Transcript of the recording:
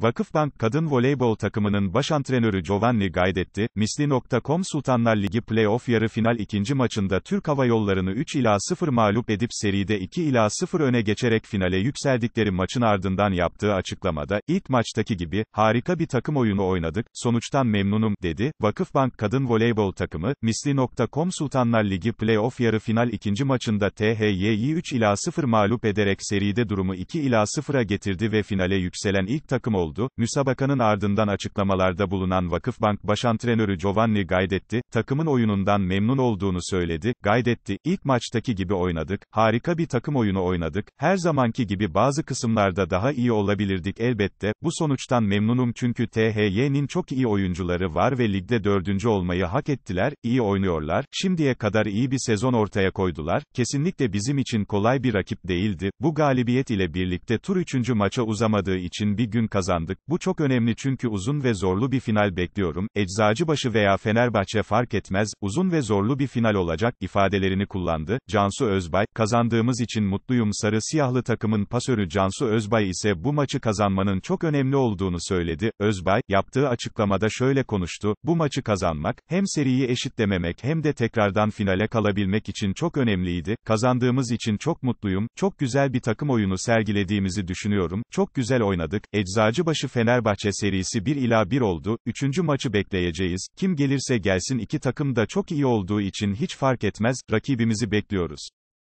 Vakıfbank kadın voleybol takımının baş antrenörü Giovanni Gaydetti, Misli.com Sultanlar Ligi playoff yarı final ikinci maçında Türk Hava Yolları'nı 3 ila 0 mağlup edip seride 2 ila 0 öne geçerek finale yükseldikleri maçın ardından yaptığı açıklamada, ilk maçtaki gibi, harika bir takım oyunu oynadık, sonuçtan memnunum, dedi. Vakıfbank kadın voleybol takımı, Misli.com Sultanlar Ligi playoff yarı final ikinci maçında THY'yi 3 ila 0 mağlup ederek seride durumu 2 ila 0'a getirdi ve finale yükselen ilk takım oldu oldu. Müsabakanın ardından açıklamalarda bulunan Vakıfbank baş antrenörü Giovanni Gaydetti, takımın oyunundan memnun olduğunu söyledi. Gaydetti, ilk maçtaki gibi oynadık, harika bir takım oyunu oynadık, her zamanki gibi bazı kısımlarda daha iyi olabilirdik elbette, bu sonuçtan memnunum çünkü THY'nin çok iyi oyuncuları var ve ligde dördüncü olmayı hak ettiler, iyi oynuyorlar, şimdiye kadar iyi bir sezon ortaya koydular, kesinlikle bizim için kolay bir rakip değildi, bu galibiyet ile birlikte tur üçüncü maça uzamadığı için bir gün kazandı kazandık. Bu çok önemli çünkü uzun ve zorlu bir final bekliyorum. Eczacıbaşı veya Fenerbahçe fark etmez, uzun ve zorlu bir final olacak ifadelerini kullandı. Cansu Özbay, kazandığımız için mutluyum sarı siyahlı takımın pasörü Cansu Özbay ise bu maçı kazanmanın çok önemli olduğunu söyledi. Özbay, yaptığı açıklamada şöyle konuştu, bu maçı kazanmak, hem seriyi eşitlememek hem de tekrardan finale kalabilmek için çok önemliydi. Kazandığımız için çok mutluyum, çok güzel bir takım oyunu sergilediğimizi düşünüyorum, çok güzel oynadık, Eczacıbaşı." Demirbaşı Fenerbahçe serisi 1 ila 1 oldu, 3. maçı bekleyeceğiz, kim gelirse gelsin iki takım da çok iyi olduğu için hiç fark etmez, rakibimizi bekliyoruz.